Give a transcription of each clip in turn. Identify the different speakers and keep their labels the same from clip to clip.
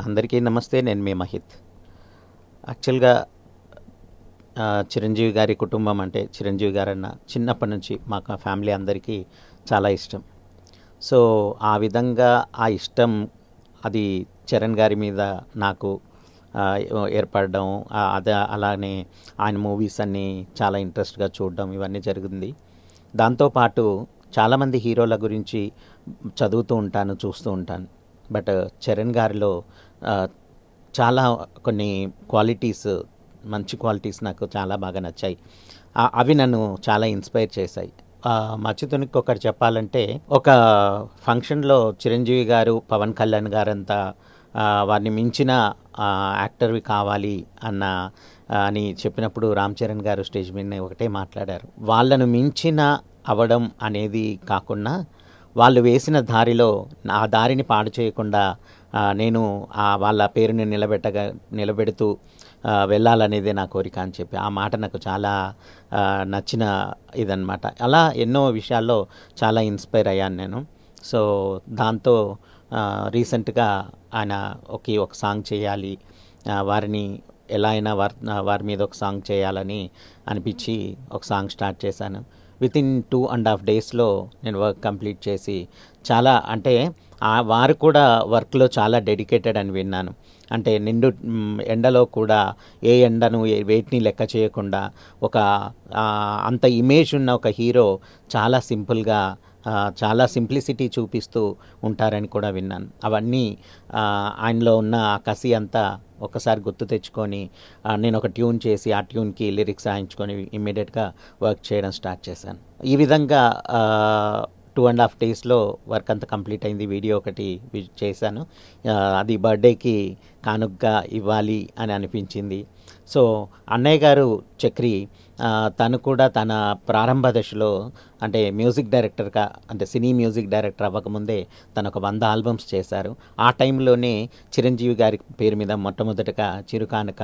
Speaker 1: అందరికీ నమస్తే నేను మీ మహిత్ యాక్చువల్గా చిరంజీవి గారి కుటుంబం అంటే చిరంజీవి గారన్న చిన్నప్పటి నుంచి మాకు ఫ్యామిలీ అందరికీ చాలా ఇష్టం సో ఆ విధంగా ఆ ఇష్టం అది చరణ్ గారి మీద నాకు ఏర్పడడం అదే అలానే ఆయన మూవీస్ అన్నీ చాలా ఇంట్రెస్ట్గా చూడడం ఇవన్నీ జరిగింది దాంతోపాటు చాలామంది హీరోల గురించి చదువుతూ ఉంటాను చూస్తూ ఉంటాను బట్ చరణ్ గారిలో చాలా కొన్ని క్వాలిటీస్ మంచి క్వాలిటీస్ నాకు చాలా బాగా నచ్చాయి అవి నన్ను చాలా ఇన్స్పైర్ చేశాయి మచ్చితునికి ఒకటి చెప్పాలంటే ఒక ఫంక్షన్లో చిరంజీవి గారు పవన్ కళ్యాణ్ గారంతా వారిని మించిన యాక్టర్వి కావాలి అన్న అని చెప్పినప్పుడు రామ్ చరణ్ గారు స్టేజ్ మీద ఒకటే మాట్లాడారు వాళ్ళను మించిన అవడం అనేది కాకుండా వాళ్ళు వేసిన దారిలో ఆ దారిని పాడు చేయకుండా నేను వాళ్ళ పేరుని నిలబెట్టగా నిలబెడుతూ వెళ్ళాలనేదే నా కోరిక అని చెప్పి ఆ మాట నాకు చాలా నచ్చిన ఇదన్నమాట అలా ఎన్నో విషయాల్లో చాలా ఇన్స్పైర్ అయ్యాను నేను సో దాంతో రీసెంట్గా ఆయన ఒక ఒక సాంగ్ చేయాలి వారిని ఎలా అయినా వారి వారి మీద ఒక సాంగ్ చేయాలని అనిపించి ఒక సాంగ్ స్టార్ట్ చేశాను within two and half డేస్లో నేను వర్క్ కంప్లీట్ చేసి చాలా అంటే వారు కూడా వర్క్లో చాలా డెడికేటెడ్ అని విన్నాను అంటే నిండు ఎండలో కూడా ఏ ఎండను వెయిట్ని లెక్క చేయకుండా ఒక అంత ఇమేజ్ ఉన్న ఒక హీరో చాలా సింపుల్గా చాలా సింప్లిసిటీ చూపిస్తూ ఉంటారని కూడా విన్నాను అవన్నీ ఆయనలో ఉన్న కసి అంతా ఒకసారి గుర్తు తెచ్చుకొని నేను ఒక ట్యూన్ చేసి ఆ ట్యూన్కి లిరిక్స్ రాయించుకొని ఇమ్మీడియట్గా వర్క్ చేయడం స్టార్ట్ చేశాను ఈ విధంగా టూ అండ్ హాఫ్ డేస్లో వర్క్ అంతా కంప్లీట్ అయింది వీడియో ఒకటి చేశాను అది బర్త్డేకి కానుగ్గా ఇవ్వాలి అని అనిపించింది సో అన్నయ్య గారు చక్రి తను కూడా తన ప్రారంభ దశలో అంటే మ్యూజిక్ డైరెక్టర్గా అంటే సినీ మ్యూజిక్ డైరెక్టర్ అవ్వకముందే తను ఒక వంద ఆల్బమ్స్ చేశారు ఆ టైంలోనే చిరంజీవి గారి పేరు మీద మొట్టమొదటగా చిరుకానుక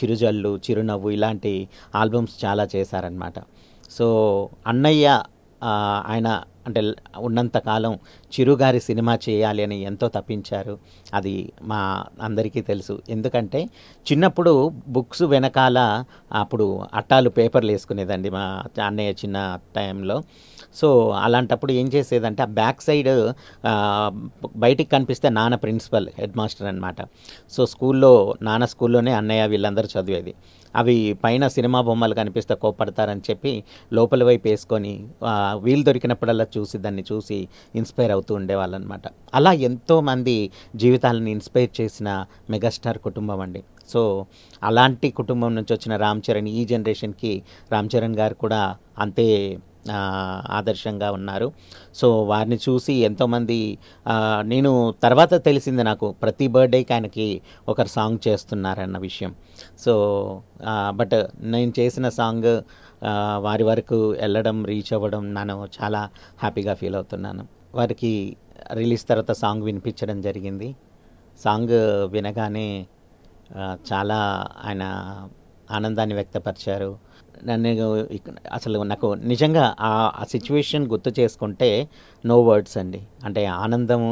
Speaker 1: చిరుజల్లు చిరునవ్వు ఇలాంటి ఆల్బమ్స్ చాలా చేశారనమాట సో అన్నయ్య ఆయన అంటే ఉన్నంతకాలం చిరుగారి సినిమా చేయాలి అని ఎంతో తప్పించారు అది మా అందరికీ తెలుసు ఎందుకంటే చిన్నప్పుడు బుక్స్ వెనకాల అప్పుడు అట్టాలు పేపర్లు వేసుకునేదండి మా అన్నయ్య చిన్న టైంలో సో అలాంటప్పుడు ఏం చేసేదంటే ఆ బ్యాక్ సైడ్ బయటికి కనిపిస్తే నాన్న ప్రిన్సిపల్ హెడ్ మాస్టర్ అనమాట సో స్కూల్లో నాన్న స్కూల్లోనే అన్నయ్య వీళ్ళందరూ చదివేది అవి పైన సినిమా బొమ్మలు కనిపిస్తే కోప్పడతారని చెప్పి లోపల వైపు వేసుకొని వీలు దొరికినప్పుడల్లా చూసి దాన్ని చూసి ఇన్స్పైర్ అవుతూ ఉండేవాళ్ళు అనమాట అలా ఎంతోమంది జీవితాలను ఇన్స్పైర్ చేసిన మెగాస్టార్ కుటుంబం అండి సో అలాంటి కుటుంబం నుంచి వచ్చిన రామ్ చరణ్ ఈ జనరేషన్కి రామ్ చరణ్ గారు కూడా అంతే ఆదర్శంగా ఉన్నారు సో వారిని చూసి ఎంతోమంది నేను తర్వాత తెలిసింది నాకు ప్రతి బర్త్డేకి ఆయనకి ఒకరు సాంగ్ చేస్తున్నారన్న విషయం సో బట్ నేను చేసిన సాంగ్ వారి వరకు వెళ్ళడం రీచ్ అవ్వడం నన్ను చాలా హ్యాపీగా ఫీల్ అవుతున్నాను వారికి రిలీజ్ తర్వాత సాంగ్ వినిపించడం జరిగింది సాంగ్ వినగానే చాలా ఆయన ఆనందాన్ని వ్యక్తపరిచారు నన్ను అసలు నాకు నిజంగా ఆ సిచ్యువేషన్ గుర్తు చేసుకుంటే నో వర్డ్స్ అండి అంటే ఆనందము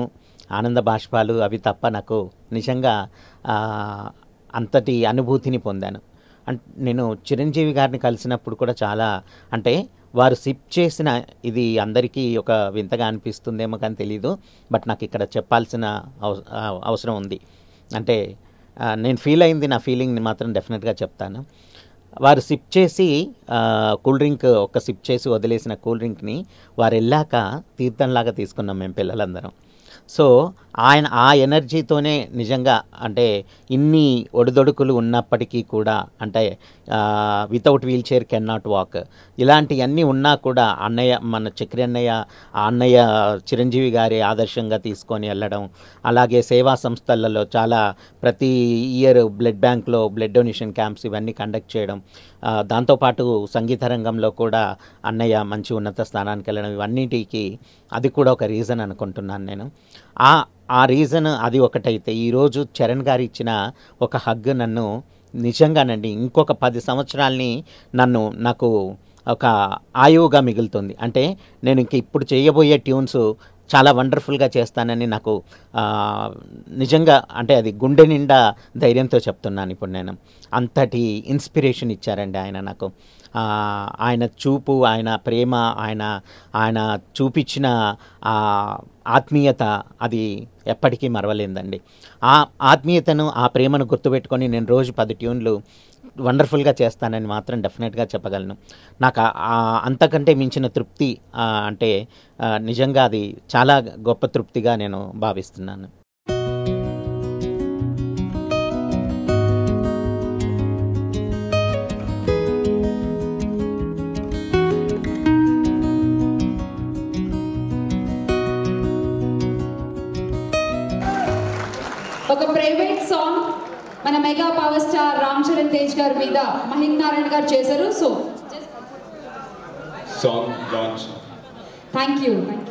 Speaker 1: ఆనంద బాష్పాలు అవి తప్ప నాకు నిజంగా అంతటి అనుభూతిని పొందాను అంటే నేను చిరంజీవి గారిని కలిసినప్పుడు కూడా చాలా అంటే వారు సిప్ చేసిన ఇది అందరికీ ఒక వింతగా అనిపిస్తుందేమో కానీ తెలీదు బట్ నాకు ఇక్కడ చెప్పాల్సిన అవసరం ఉంది అంటే నేను ఫీల్ అయింది నా ఫీలింగ్ని మాత్రం డెఫినెట్గా చెప్తాను వారు సిప్ చేసి కూల్ డ్రింక్ ఒక సిప్ చేసి వదిలేసిన కూల్ డ్రింక్ని వారు వెళ్ళాక తీర్థంలాగా తీసుకున్నాం మేము పిల్లలందరం సో ఆయన ఆ ఎనర్జీతోనే నిజంగా అంటే ఇన్ని ఒడిదొడుకులు ఉన్నప్పటికీ కూడా అంటే without wheel chair can not walk ఇలాంటివన్నీ ఉన్నా కూడా అన్నయ్య మన చక్రి అన్నయ్య అన్నయ్య చిరంజీవి గారి ఆదర్శంగా తీసుకొని వెళ్ళడం అలాగే సేవా సంస్థలలో చాలా ప్రతి ఇయర్ బ్లడ్ బ్యాంక్లో బ్లడ్ డొనేషన్ క్యాంప్స్ ఇవన్నీ కండక్ట్ చేయడం దాంతోపాటు సంగీత రంగంలో కూడా అన్నయ్య మంచి ఉన్నత స్థానానికి వెళ్ళడం ఇవన్నిటికీ అది కూడా ఒక రీజన్ అనుకుంటున్నాను నేను ఆ ఆ రీజన్ అది ఒకటైతే ఈరోజు చరణ్ గారు ఇచ్చిన ఒక హగ్ నన్ను నిజంగానండి ఇంకొక పది సంవత్సరాల్ని నన్ను నాకు ఒక ఆయువుగా మిగులుతుంది అంటే నేను ఇంక ఇప్పుడు చేయబోయే ట్యూన్స్ చాలా వండర్ఫుల్గా చేస్తానని నాకు నిజంగా అంటే అది గుండె నిండా ధైర్యంతో చెప్తున్నాను ఇప్పుడు నేను అంతటి ఇన్స్పిరేషన్ ఇచ్చారండి ఆయన నాకు ఆయన చూపు ఆయన ప్రేమ ఆయన ఆయన చూపించిన ఆత్మీయత అది ఎప్పటికీ మరవలేదండి ఆ ఆత్మీయతను ఆ ప్రేమను గుర్తుపెట్టుకొని నేను రోజు పది ట్యూన్లు వండర్ఫుల్గా చేస్తానని మాత్రం డెఫినెట్గా చెప్పగలను నాకు అంతకంటే మించిన తృప్తి అంటే నిజంగా అది చాలా గొప్ప తృప్తిగా నేను భావిస్తున్నాను గారి మీద మహేంద్ర నారాయణ గారు చేశారు so song launch thank you thank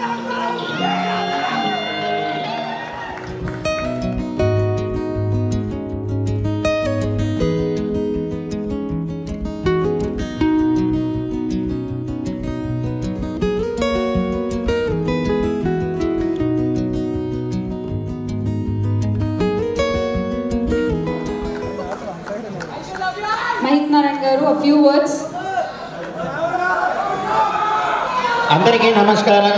Speaker 1: you నమస్కారం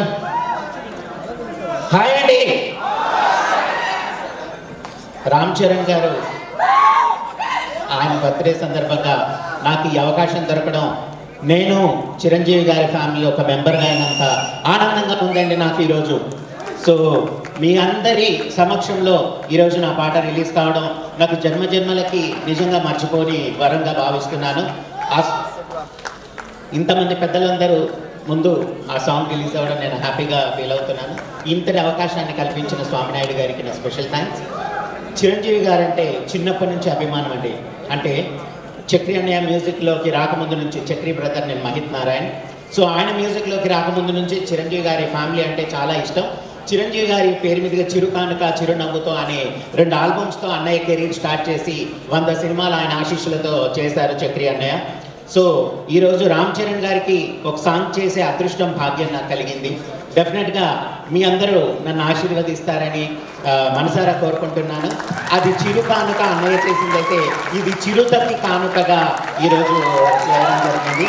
Speaker 1: హాయ్ అండి రామ్ చరణ్ గారు ఆయన బర్త్డే సందర్భంగా నాకు ఈ అవకాశం దొరకడం నేను చిరంజీవి గారి ఫ్యామిలీ ఒక మెంబర్గా అయినంత ఆనందంగా ఉందండి నాకు ఈరోజు సో మీ అందరి సమక్షంలో ఈరోజు నా పాట రిలీజ్ కావడం నాకు జన్మ జన్మలకి నిజంగా మర్చిపోని వరంగా భావిస్తున్నాను ఇంతమంది పెద్దలందరూ ముందు ఆ సాంగ్ రిలీజ్ అవ్వడం నేను హ్యాపీగా ఫీల్ అవుతున్నాను ఇంతటి అవకాశాన్ని కల్పించిన స్వామినాయుడు గారికి నా స్పెషల్ థ్యాంక్స్ చిరంజీవి గారంటే చిన్నప్పటి నుంచి అభిమానం అండి అంటే చక్రి అన్నయ్య మ్యూజిక్లోకి రాకముందు నుంచి చక్రి బ్రదర్ నేను మహిత్ నారాయణ్ సో ఆయన మ్యూజిక్లోకి రాకముందు నుంచి చిరంజీవి గారి ఫ్యామిలీ అంటే చాలా ఇష్టం చిరంజీవి గారి పేరు మీదుగా కానుక చిరునవ్వుతో అనే రెండు ఆల్బమ్స్తో అన్నయ్య కెరీర్ స్టార్ట్ చేసి వంద సినిమాలు ఆయన ఆశీస్సులతో చేశారు చక్రి అన్నయ్య సో ఈరోజు రామ్ చరణ్ గారికి ఒక సాంగ్ చేసే అదృష్టం భాగ్యం నాకు కలిగింది డెఫినెట్గా మీ అందరూ నన్ను ఆశీర్వదిస్తారని మనసారా కోరుకుంటున్నాను అది చిరు కానుక అన్నయ్య చేసిందైతే ఇది చిరుతల్లి కానుకగా ఈరోజు చేయడం జరిగింది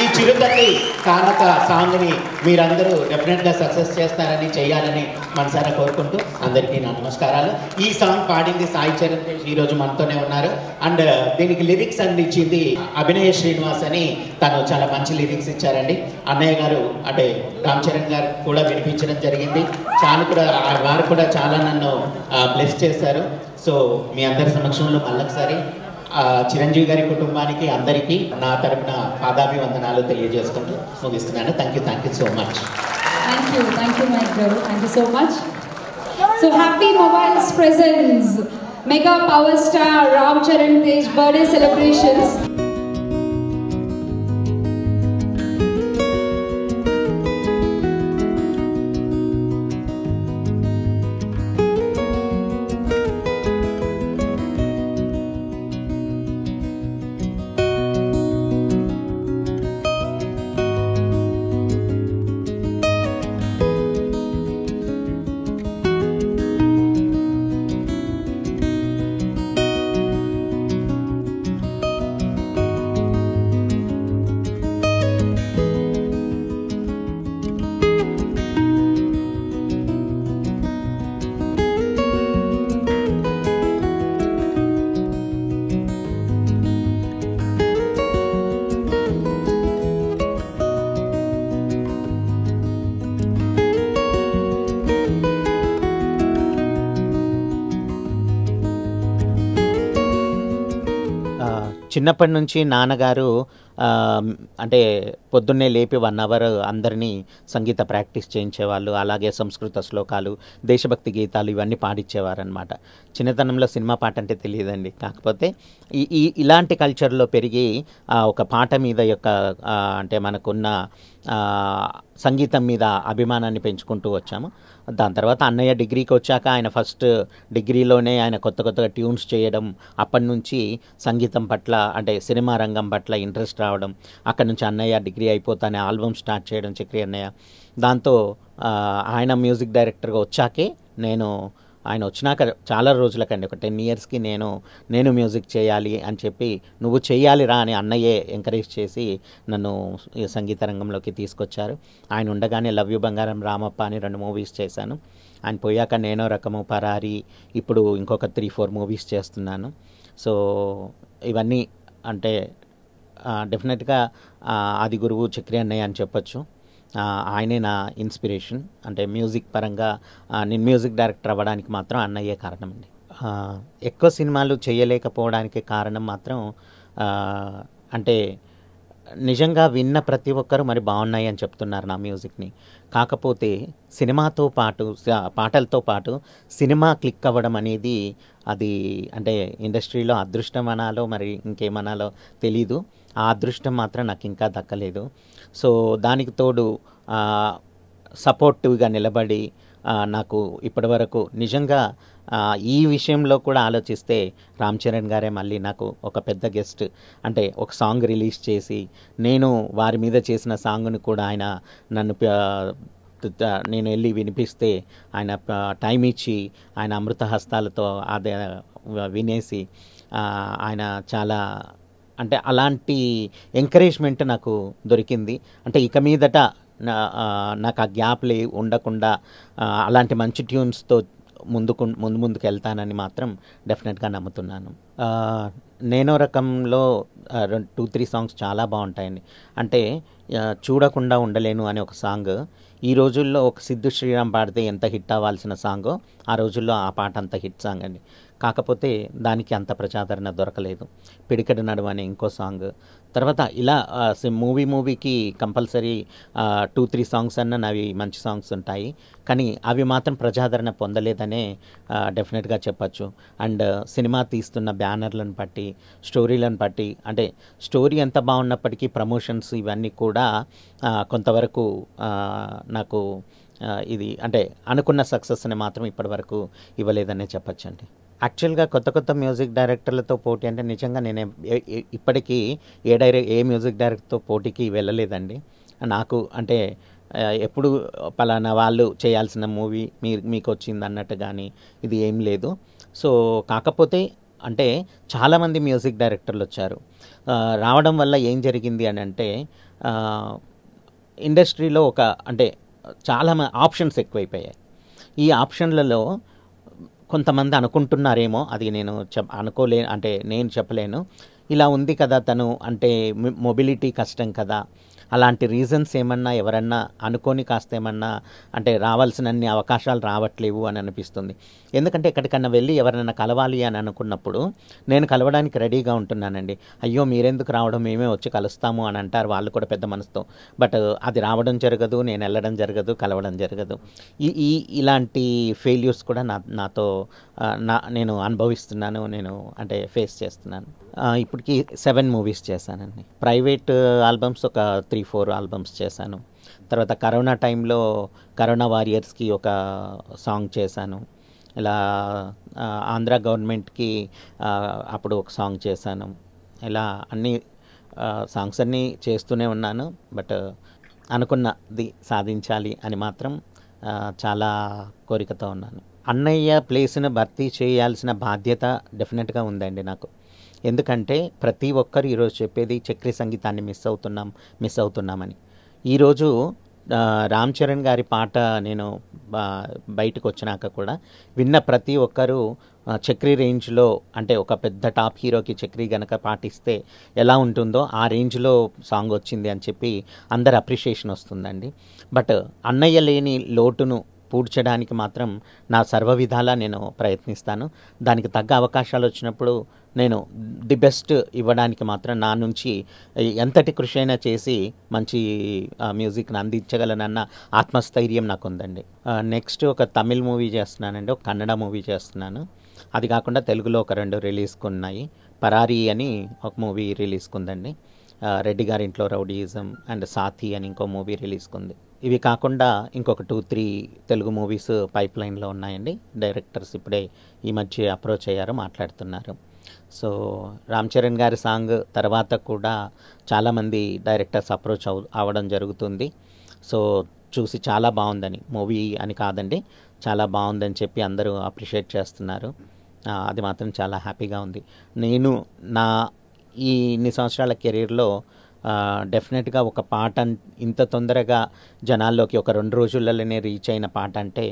Speaker 1: ఈ చిరుతల్లి కానుక సాంగ్ని మీరందరూ డెఫినెట్గా సక్సెస్ చేస్తారని చేయాలని మనసారా కోరుకుంటూ అందరికీ నా నమస్కారాలు ఈ సాంగ్ పాడింది సాయి చరణ్ ఈరోజు మనతోనే ఉన్నారు అండ్ దీనికి లిరిక్స్ అందించింది అభినయ శ్రీనివాస్ అని తను చాలా మంచి లిరిక్స్ ఇచ్చారండి అన్నయ్య గారు అంటే రామ్ చరణ్ గారు కూడా వినిపించడం జరిగింది చాలా కూడా వారు కూడా చాలా నన్ను నన్ను బ్లెస్ చేశారు సో మీ అందరి సమక్షంలో మళ్ళొకసారి చిరంజీవి గారి కుటుంబానికి అందరికీ నా తరపున పాదాభివందనాలు తెలియజేసుకుంటూ ముగిస్తున్నాను thank you thank you so much thank you thank you Mahesh గారు thank you so much so happy mobiles presence mega power star Ram Charan Tej birthday celebrations చిన్నప్పటి నుంచి నాన్నగారు అంటే పొద్దున్నే లేపి వన్ అవర్ అందరినీ సంగీత ప్రాక్టీస్ చేయించేవాళ్ళు అలాగే సంస్కృత శ్లోకాలు దేశభక్తి గీతాలు ఇవన్నీ పాడిచ్చేవారనమాట చిన్నతనంలో సినిమా పాట అంటే తెలియదండి కాకపోతే ఈ ఇలాంటి కల్చర్లో పెరిగి ఒక పాట మీద యొక్క అంటే మనకున్న సంగీతం మీద అభిమానాన్ని పెంచుకుంటూ వచ్చాము దాని తర్వాత అన్నయ్య డిగ్రీకి వచ్చాక ఆయన ఫస్ట్ డిగ్రీలోనే ఆయన కొత్త కొత్తగా ట్యూన్స్ చేయడం అప్పటి నుంచి సంగీతం పట్ల అంటే సినిమా రంగం పట్ల ఇంట్రెస్ట్ రావడం అక్కడి నుంచి అన్నయ్య డిగ్రీ అయిపోతానే ఆల్బమ్ స్టార్ట్ చేయడం చక్రి అన్నయ్య దాంతో ఆయన మ్యూజిక్ డైరెక్టర్గా వచ్చాకే నేను ఆయన వచ్చినాక చాలా రోజులకండి ఒక టెన్ ఇయర్స్కి నేను నేను మ్యూజిక్ చేయాలి అని చెప్పి నువ్వు చేయాలి రా అని అన్నయ్యే ఎంకరేజ్ చేసి నన్ను సంగీత రంగంలోకి తీసుకొచ్చారు ఆయన ఉండగానే లవ్ యు బంగారం రామప్ప అని రెండు మూవీస్ చేశాను ఆయన పోయాక నేనో రకము పరారి ఇప్పుడు ఇంకొక త్రీ ఫోర్ మూవీస్ చేస్తున్నాను సో ఇవన్నీ అంటే డెఫినెట్గా ఆది గురువు చక్రి అన్నయ్య అని చెప్పొచ్చు ఆయనే నా ఇన్స్పిరేషన్ అంటే మ్యూజిక్ పరంగా నేను మ్యూజిక్ డైరెక్టర్ అవ్వడానికి మాత్రం అన్నయ్యే కారణం అండి ఎక్కువ సినిమాలు చేయలేకపోవడానికి కారణం మాత్రం అంటే నిజంగా విన్న ప్రతి ఒక్కరూ మరి బాగున్నాయి అని చెప్తున్నారు నా మ్యూజిక్ని కాకపోతే సినిమాతో పాటు పాటలతో పాటు సినిమా క్లిక్ అవ్వడం అనేది అది అంటే ఇండస్ట్రీలో అదృష్టం అనాలో మరి ఇంకేమనాలో తెలీదు ఆ అదృష్టం మాత్రం నాకు ఇంకా దక్కలేదు సో దానికి తోడు సపోర్టివ్గా నిలబడి నాకు ఇప్పటివరకు నిజంగా ఈ విషయంలో కూడా ఆలోచిస్తే రామ్ చరణ్ గారే మళ్ళీ నాకు ఒక పెద్ద గెస్ట్ అంటే ఒక సాంగ్ రిలీజ్ చేసి నేను వారి మీద చేసిన సాంగ్ను కూడా ఆయన నన్ను నేను వెళ్ళి వినిపిస్తే ఆయన టైం ఇచ్చి ఆయన అమృత హస్తాలతో అదే వినేసి ఆయన చాలా అంటే అలాంటి ఎంకరేజ్మెంట్ నాకు దొరికింది అంటే ఇక మీదట నాకు ఆ గ్యాప్లు ఉండకుండా అలాంటి మంచి ట్యూన్స్తో ముందుకు ముందు ముందుకు వెళ్తానని మాత్రం డెఫినెట్గా నమ్ముతున్నాను నేనో రకంలో రెండు టూ త్రీ సాంగ్స్ చాలా బాగుంటాయండి అంటే చూడకుండా ఉండలేను అనే ఒక సాంగ్ ఈ రోజుల్లో ఒక సిద్ధు శ్రీరామ్ పాడితే ఎంత హిట్ అవ్వాల్సిన సాంగో ఆ రోజుల్లో ఆ పాట అంత హిట్ సాంగ్ అండి కాకపోతే దానికి అంత ప్రజాదరణ దొరకలేదు పిడికడు నడువు అనే ఇంకో సాంగ్ తర్వాత ఇలా మూవీ మూవీకి కంపల్సరీ టూ త్రీ సాంగ్స్ అన్న అవి మంచి సాంగ్స్ ఉంటాయి కానీ అవి మాత్రం ప్రజాదరణ పొందలేదనే డెఫినెట్గా చెప్పచ్చు అండ్ సినిమా తీస్తున్న బ్యానర్లను బట్టి స్టోరీలను బట్టి అంటే స్టోరీ ఎంత బాగున్నప్పటికీ ప్రమోషన్స్ ఇవన్నీ కూడా కొంతవరకు నాకు ఇది అంటే అనుకున్న సక్సెస్ని మాత్రం ఇప్పటివరకు ఇవ్వలేదనే చెప్పచ్చండి యాక్చువల్గా కొత్త కొత్త మ్యూజిక్ డైరెక్టర్లతో పోటీ అంటే నిజంగా నేను ఇప్పటికీ ఏ డైరెక్ట్ ఏ మ్యూజిక్ డైరెక్టర్తో పోటీకి వెళ్ళలేదండి నాకు అంటే ఎప్పుడు పలానా వాళ్ళు చేయాల్సిన మూవీ మీ మీకు వచ్చింది అన్నట్టు కానీ ఇది ఏం లేదు సో కాకపోతే అంటే చాలామంది మ్యూజిక్ డైరెక్టర్లు వచ్చారు రావడం వల్ల ఏం జరిగింది అని అంటే ఇండస్ట్రీలో ఒక అంటే చాలా ఆప్షన్స్ ఎక్కువైపోయాయి ఈ ఆప్షన్లలో కొంతమంది అనుకుంటున్నారేమో అది నేను చెప్ అనుకోలే అంటే నేను చెప్పలేను ఇలా ఉంది కదా తను అంటే మొబిలిటీ కష్టం కదా అలాంటి రీజన్స్ ఏమన్నా ఎవరన్నా అనుకోని కాస్త ఏమన్నా అంటే రావాల్సినన్ని అవకాశాలు రావట్లేవు అని అనిపిస్తుంది ఎందుకంటే ఎక్కడికన్నా వెళ్ళి ఎవరైనా కలవాలి అని అనుకున్నప్పుడు నేను కలవడానికి రెడీగా ఉంటున్నానండి అయ్యో మీరెందుకు రావడం మేమే వచ్చి కలుస్తాము అని అంటారు వాళ్ళు కూడా పెద్ద మనసుతో బట్ అది రావడం జరగదు నేను వెళ్ళడం జరగదు కలవడం జరగదు ఈ ఈ ఇలాంటి ఫెయిల్యూర్స్ కూడా నా నాతో నా నేను అనుభవిస్తున్నాను నేను అంటే ఫేస్ చేస్తున్నాను ఇప్పటికీ సెవెన్ మూవీస్ చేశానండి ప్రైవేట్ ఆల్బమ్స్ ఒక త్రీ ఫోర్ ఆల్బమ్స్ చేశాను తర్వాత కరోనా టైంలో కరోనా వారియర్స్కి ఒక సాంగ్ చేశాను ఇలా ఆంధ్ర గవర్నమెంట్కి అప్పుడు ఒక సాంగ్ చేశాను ఇలా అన్ని సాంగ్స్ అన్నీ చేస్తూనే ఉన్నాను బట్ అనుకున్నది సాధించాలి అని మాత్రం చాలా కోరికతో ఉన్నాను అన్నయ్య ప్లేస్ను భర్తీ చేయాల్సిన బాధ్యత డెఫినెట్గా ఉందండి నాకు ఎందుకంటే ప్రతి ఒక్కరు ఈరోజు చెప్పేది చక్రి సంగీతాన్ని మిస్ అవుతున్నాం మిస్ అవుతున్నామని ఈరోజు రామ్ చరణ్ గారి పాట నేను బయటకు వచ్చినాక కూడా విన్న ప్రతి ఒక్కరూ చక్రీ రేంజ్లో అంటే ఒక పెద్ద టాప్ హీరోకి చక్రి గనక పాటిస్తే ఎలా ఉంటుందో ఆ రేంజ్లో సాంగ్ వచ్చింది అని చెప్పి అందరు అప్రిషియేషన్ వస్తుందండి బట్ అన్నయ్య లేని లోటును పూడ్చడానికి మాత్రం నా సర్వ విధాలా నేను ప్రయత్నిస్తాను దానికి తగ్గ అవకాశాలు వచ్చినప్పుడు నేను ది బెస్ట్ ఇవ్వడానికి మాత్రం నా నుంచి ఎంతటి కృషి అయినా చేసి మంచి మ్యూజిక్ని అందించగలనన్న ఆత్మస్థైర్యం నాకు ఉందండి నెక్స్ట్ ఒక తమిళ్ మూవీ చేస్తున్నానండి ఒక కన్నడ మూవీ చేస్తున్నాను అది కాకుండా తెలుగులో ఒక రెండు రిలీజ్కి ఉన్నాయి పరారీ అని ఒక మూవీ రిలీజ్కి ఉందండి రెడ్డి గారి ఇంట్లో అండ్ సాథి అని ఇంకో మూవీ రిలీజ్కి ఉంది ఇవి కాకుండా ఇంకొక two three Telugu movies pipe లైన్లో ఉన్నాయండి డైరెక్టర్స్ ఇప్పుడే ఈ మధ్య అప్రోచ్ అయ్యారు మాట్లాడుతున్నారు సో రామ్ చరణ్ గారి సాంగ్ తర్వాత కూడా చాలామంది డైరెక్టర్స్ అప్రోచ్ అవ అవడం జరుగుతుంది సో చూసి చాలా బాగుందని మూవీ అని కాదండి చాలా బాగుందని చెప్పి అందరూ అప్రిషియేట్ చేస్తున్నారు అది మాత్రం చాలా హ్యాపీగా ఉంది నేను నా ఈ ఇన్ని సంవత్సరాల కెరీర్లో డెఫినెట్గా ఒక పాట ఇంత తొందరగా జనాల్లోకి ఒక రెండు రోజులలోనే రీచ్ అయిన పాట అంటే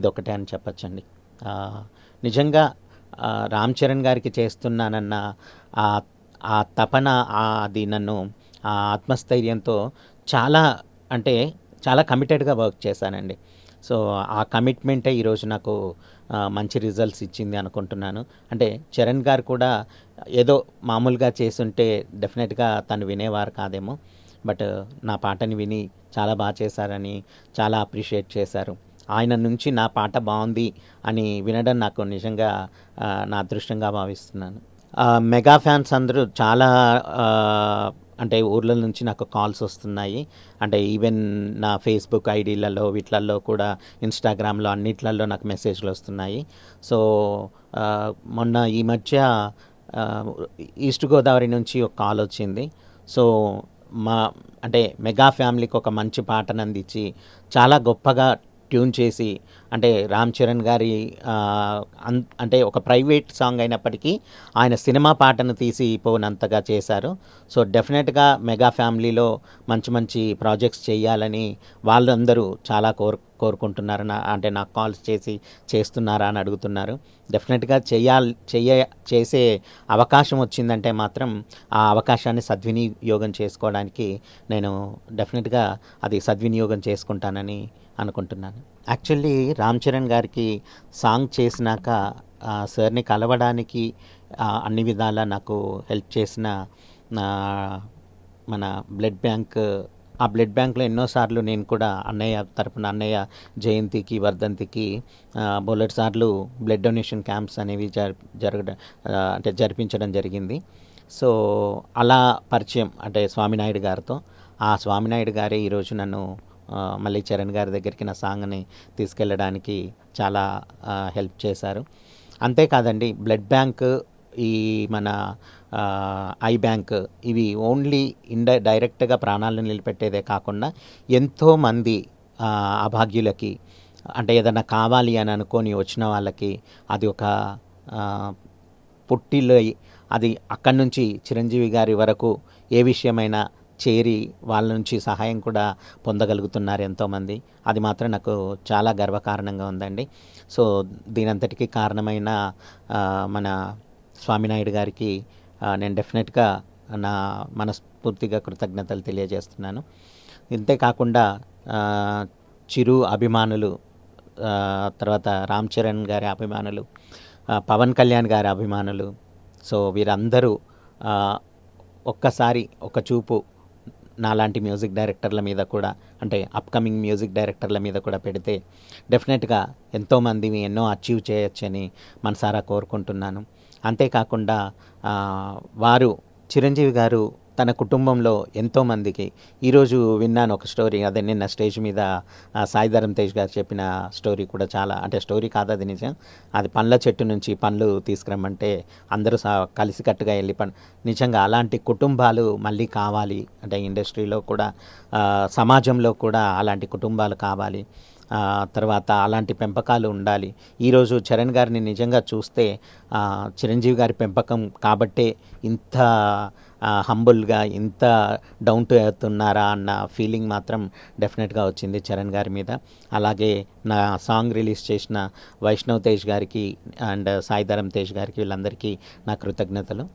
Speaker 1: ఇదొకటే అని చెప్పచ్చండి నిజంగా రామ్ చరణ్ గారికి చేస్తున్నానన్న ఆ తపన అది నన్ను ఆ ఆత్మస్థైర్యంతో చాలా అంటే చాలా కమిటెడ్గా వర్క్ చేశానండి సో ఆ కమిట్మెంటే ఈరోజు నాకు మంచి రిజల్ట్స్ ఇచ్చింది అనుకుంటున్నాను అంటే చరణ్ గారు కూడా ఏదో మామూలుగా చేస్తుంటే డెఫినెట్గా తను వినేవారు కాదేమో బట్ నా పాటని విని చాలా బాగా చేశారని చాలా అప్రిషియేట్ చేశారు ఆయన నుంచి నా పాట బాగుంది అని వినడం నాకు నిజంగా నా అదృష్టంగా భావిస్తున్నాను మెగా ఫ్యాన్స్ అందరూ చాలా అంటే ఊర్ల నుంచి నాకు కాల్స్ వస్తున్నాయి అంటే ఈవెన్ నా ఫేస్బుక్ ఐడీలలో వీటిలలో కూడా ఇన్స్టాగ్రామ్లో అన్నిట్లలో నాకు మెసేజ్లు వస్తున్నాయి సో మొన్న ఈ మధ్య ఈస్ట్ గోదావరి నుంచి ఒక కాల్ వచ్చింది సో మా అంటే మెగా ఫ్యామిలీకి ఒక మంచి పాటను అందించి చాలా గొప్పగా ట్యూన్ చేసి అంటే రామ్ చరణ్ గారి అంటే ఒక ప్రైవేట్ సాంగ్ అయినప్పటికీ ఆయన సినిమా పాటను తీసి పోనంతగా చేశారు సో డెఫినెట్గా మెగా ఫ్యామిలీలో మంచి మంచి ప్రాజెక్ట్స్ చేయాలని వాళ్ళందరూ చాలా కోరు కోరుకుంటున్నారు అంటే నాకు కాల్స్ చేసి చేస్తున్నారా అని అడుగుతున్నారు డెఫినెట్గా చేయాలి చేయ చేసే అవకాశం వచ్చిందంటే మాత్రం ఆ అవకాశాన్ని సద్వినియోగం చేసుకోవడానికి నేను డెఫినెట్గా అది సద్వినియోగం చేసుకుంటానని అనుకుంటున్నాను యాక్చువల్లీ రామ్ చరణ్ గారికి సాంగ్ చేసినాక సార్ని కలవడానికి అన్ని విధాలా నాకు హెల్ప్ చేసిన మన బ్లడ్ బ్యాంక్ ఆ బ్లడ్ బ్యాంక్లో ఎన్నోసార్లు నేను కూడా అన్నయ్య తరపున అన్నయ్య జయంతికి వర్ధంతికి బోలెట్ సార్లు బ్లడ్ డొనేషన్ క్యాంప్స్ అనేవి జరగడం అంటే జరిపించడం జరిగింది సో అలా పరిచయం అంటే స్వామినాయుడు గారితో ఆ స్వామినాయుడు గారే ఈరోజు నన్ను మళ్ళీ చరణ్ గారి దగ్గరికి నా సాంగ్ని తీసుకెళ్ళడానికి చాలా హెల్ప్ చేశారు అంతేకాదండి బ్లడ్ బ్యాంక్ ఈ మన ఐ బ్యాంక్ ఇవి ఓన్లీ ఇండ డైరెక్ట్గా ప్రాణాలను నిలబెట్టేదే కాకుండా ఎంతోమంది అభాగ్యులకి అంటే ఏదైనా కావాలి అని అనుకొని వచ్చిన వాళ్ళకి అది ఒక పుట్టిలో అది అక్కడి నుంచి చిరంజీవి గారి వరకు ఏ విషయమైనా చేరి వాళ్ళ నుంచి సహాయం కూడా పొందగలుగుతున్నారు ఎంతోమంది అది మాత్రం నాకు చాలా గర్వకారణంగా ఉందండి సో దీనంతటికీ కారణమైన మన స్వామినాయుడు గారికి నేను డెఫినెట్గా నా మనస్ఫూర్తిగా కృతజ్ఞతలు తెలియజేస్తున్నాను ఇంతేకాకుండా చిరు అభిమానులు తర్వాత రామ్ చరణ్ గారి అభిమానులు పవన్ కళ్యాణ్ గారి అభిమానులు సో వీరందరూ ఒక్కసారి ఒక చూపు నాలాంటి మ్యూజిక్ డైరెక్టర్ల మీద కూడా అంటే అప్కమింగ్ మ్యూజిక్ డైరెక్టర్ల మీద కూడా పెడితే డెఫినెట్గా ఎంతోమంది ఎన్నో అచీవ్ చేయొచ్చని మనసారా కోరుకుంటున్నాను అంతేకాకుండా వారు చిరంజీవి గారు తన కుటుంబంలో ఎంతోమందికి ఈరోజు విన్నాను ఒక స్టోరీ అదే నిన్న స్టేజ్ మీద సాయిధరం తేజ్ గారు చెప్పిన స్టోరీ కూడా చాలా అంటే స్టోరీ కాదు అది నిజం అది పండ్ల చెట్టు నుంచి పండ్లు తీసుకురమ్మంటే అందరూ కలిసికట్టుగా వెళ్ళి పం నిజంగా అలాంటి కుటుంబాలు మళ్ళీ కావాలి అంటే ఇండస్ట్రీలో కూడా సమాజంలో కూడా అలాంటి కుటుంబాలు కావాలి తర్వాత అలాంటి పెంపకాలు ఉండాలి ఈరోజు చరణ్ గారిని నిజంగా చూస్తే చిరంజీవి గారి పెంపకం కాబట్టే ఇంత హంబుల్గా ఇంత డౌన్ టు ఎర్త్ ఉన్నారా అన్న ఫీలింగ్ మాత్రం డెఫినెట్గా వచ్చింది చరణ్ గారి మీద అలాగే నా సాంగ్ రిలీజ్ చేసిన వైష్ణవ్ తేజ్ గారికి అండ్ సాయిధరం తేజ్ గారికి వీళ్ళందరికీ నా కృతజ్ఞతలు